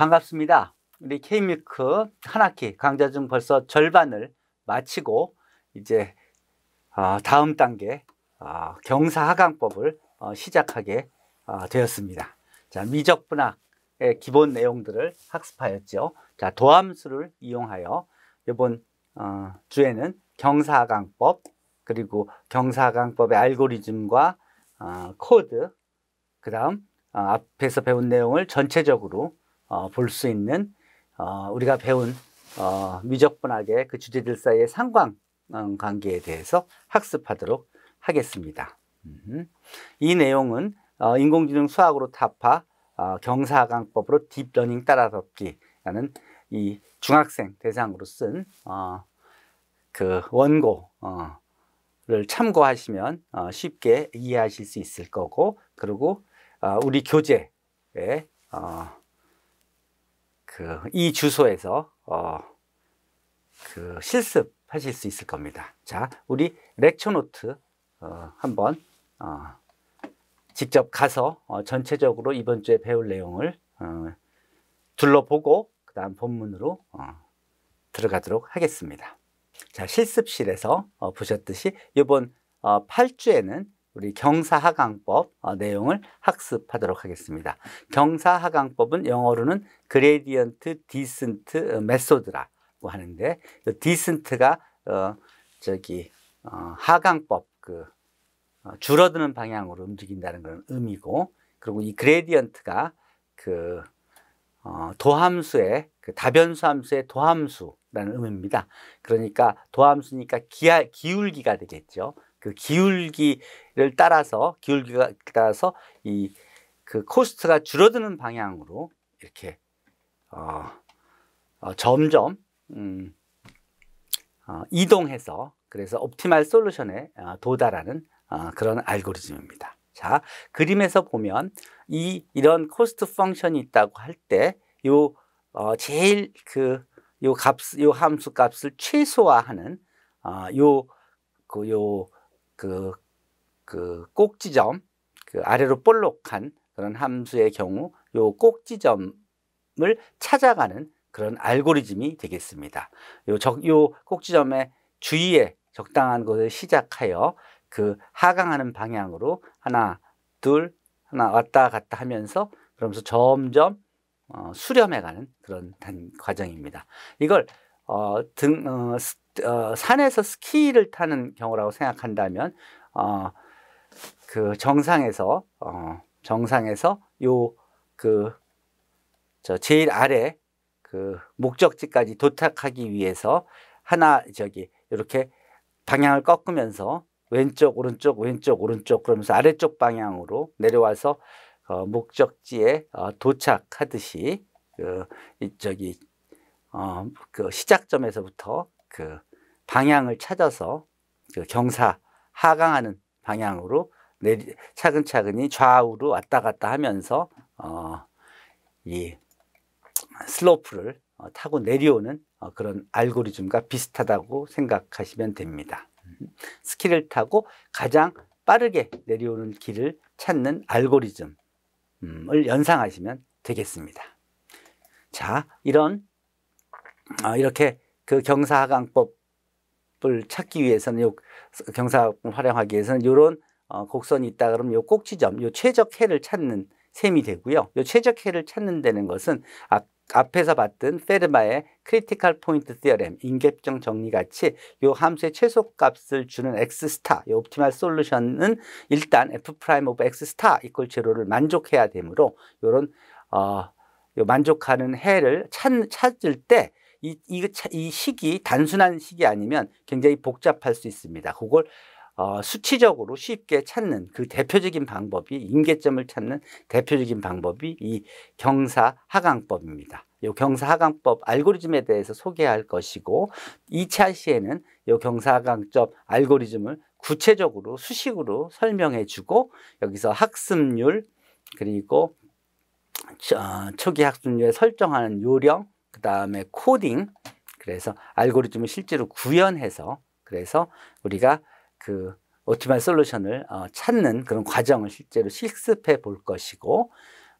반갑습니다. 우리 K미크 한 학기 강좌 중 벌써 절반을 마치고 이제 아, 다음 단계 아, 경사하강법을 어, 시작하게 아, 되었습니다. 자, 미적분학의 기본 내용들을 학습하였죠. 자, 도함수를 이용하여 이번 어, 주에는 경사하강법 그리고 경사하강법의 알고리즘과 어, 코드 그 다음 앞에서 배운 내용을 전체적으로 어, 볼 수 있는 어, 우리가 배운 어, 미적분학의 그 주제들 사이의 상관 어, 관계에 대해서 학습하도록 하겠습니다. 음, 이 내용은 어, 인공지능 수학으로 타파 어, 경사강법으로 딥러닝 따라잡기라는 이 중학생 대상으로 쓴그 어, 원고를 어, 참고하시면 쉽게 이해하실 수 있을 거고 그리고 우리 교재에 어, 그이 주소에서 어, 그 실습하실 수 있을 겁니다. 자, 우리 렉처 노트 어, 한번 어, 직접 가서 어, 전체적으로 이번 주에 배울 내용을 어, 둘러보고 그 다음 본문으로 어, 들어가도록 하겠습니다. 자, 실습실에서 어, 보셨듯이 이번 어, 8주에는 우리 경사하강법 어, 내용을 학습하도록 하겠습니다. 경사하강법은 영어로는 그레디언트 디센트 메소드라고 하는데 디센트가 어, 저기 어, 하강법 그 어, 줄어드는 방향으로 움직인다는 그런 의미고 그리고 이 그레디언트가 그 어, 도함수의 그 다변수함수의 도함수라는 의미입니다. 그러니까 도함수니까 기하, 기울기가 되겠죠. 그 기울기를 따라서 기울기가 따라서 이 그 코스트가 줄어드는 방향으로 이렇게 어, 어 점점 음, 어, 이동해서 그래서 옵티말 솔루션에 어, 도달하는 어, 그런 알고리즘입니다. 자, 그림에서 보면 이 이런 코스트 펑션이 있다고 할 때요 어, 제일 그요 값, 요 함수 값을 최소화하는 어, 요, 그, 요 그, 그 꼭지점, 그 아래로 볼록한 그런 함수의 경우 요 꼭지점을 찾아가는 그런 알고리즘이 되겠습니다. 요, 적, 요 꼭지점의 주위에 적당한 곳을 시작하여 그 하강하는 방향으로 하나, 둘, 하나 왔다 갔다 하면서 그러면서 점점 어, 수렴해가는 그런 단, 과정입니다. 이걸 어, 등, 어, 어, 산에서 스키를 타는 경우라고 생각한다면 어, 그 정상에서 어, 정상에서 요 그 저 제일 아래 그 목적지까지 도착하기 위해서 하나 저기 이렇게 방향을 꺾으면서 왼쪽 오른쪽 왼쪽 오른쪽 그러면서 아래쪽 방향으로 내려와서 어, 목적지에 어, 도착하듯이 그 저기 어, 그 시작점에서부터 그 방향을 찾아서 그 경사 하강하는 방향으로 내리, 차근차근히 좌우로 왔다 갔다 하면서 어, 이 슬로프를 어, 타고 내려오는 어, 그런 알고리즘과 비슷하다고 생각하시면 됩니다. 스키를 타고 가장 빠르게 내려오는 길을 찾는 알고리즘을 연상하시면 되겠습니다. 자, 이런 어, 이렇게 그 경사하강법 경사을 찾기 위해서는 요 경사합을 활용하기 위해서는 요런 어, 곡선이 있다 그러면 요 꼭지점, 요 최적해를 찾는 셈이 되고요. 요 최적해를 찾는 다는 것은 앞, 앞에서 봤던 페르마의 크리티컬 포인트 티어렘, 인계정 정리 같이 요 함수의 최소값을 주는 x 스타, 요 옵티멀 솔루션은 일단 f 프라임 오브 x 스타 이퀄 제로를 만족해야 되므로 요런 어, 요 만족하는 해를 찾, 찾을 때 이, 이, 이 식이 단순한 식이 아니면 굉장히 복잡할 수 있습니다. 그걸 어, 수치적으로 쉽게 찾는 그 대표적인 방법이 임계점을 찾는 대표적인 방법이 이 경사 하강법입니다. 이 경사 하강법 알고리즘에 대해서 소개할 것이고 2차 시에는 이 경사 하강법 알고리즘을 구체적으로 수식으로 설명해 주고 여기서 학습률 그리고 초, 초기 학습률에 설정하는 요령 그 다음에 코딩 그래서 알고리즘을 실제로 구현해서 그래서 우리가 그오티이 솔루션을 어, 찾는 그런 과정을 실제로 실습해 볼 것이고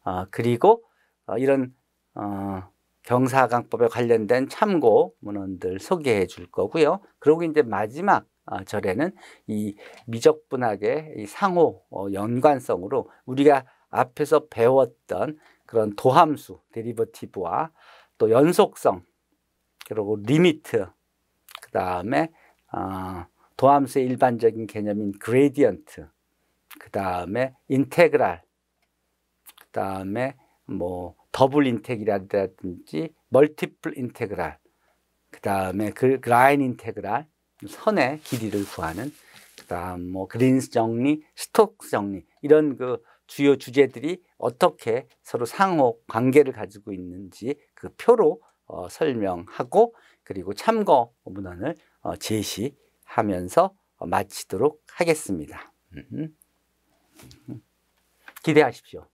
어, 그리고 어, 이런 어, 경사강법에 관련된 참고 문헌들 소개해 줄 거고요. 그리고 이제 마지막 어, 절에는 이 미적분학의 이 상호 어, 연관성으로 우리가 앞에서 배웠던 그런 도함수 데리버티브와 또 연속성, 그리고 리미트, 그 다음에 어, 아, 도함수의 일반적인 개념인 그레디언트, 그 다음에 인테그랄, 그 다음에 뭐 더블 인테그랄이라든지 멀티플 인테그랄, 그 다음에 그 라인 인테그랄, 선의 길이를 구하는, 그 다음 뭐 그린스 정리, 스톡스 정리 이런 그 주요 주제들이 어떻게 서로 상호 관계를 가지고 있는지 그 표로 어, 설명하고 그리고 참고 문헌을 어, 제시하면서 어, 마치도록 하겠습니다. 음. 기대하십시오.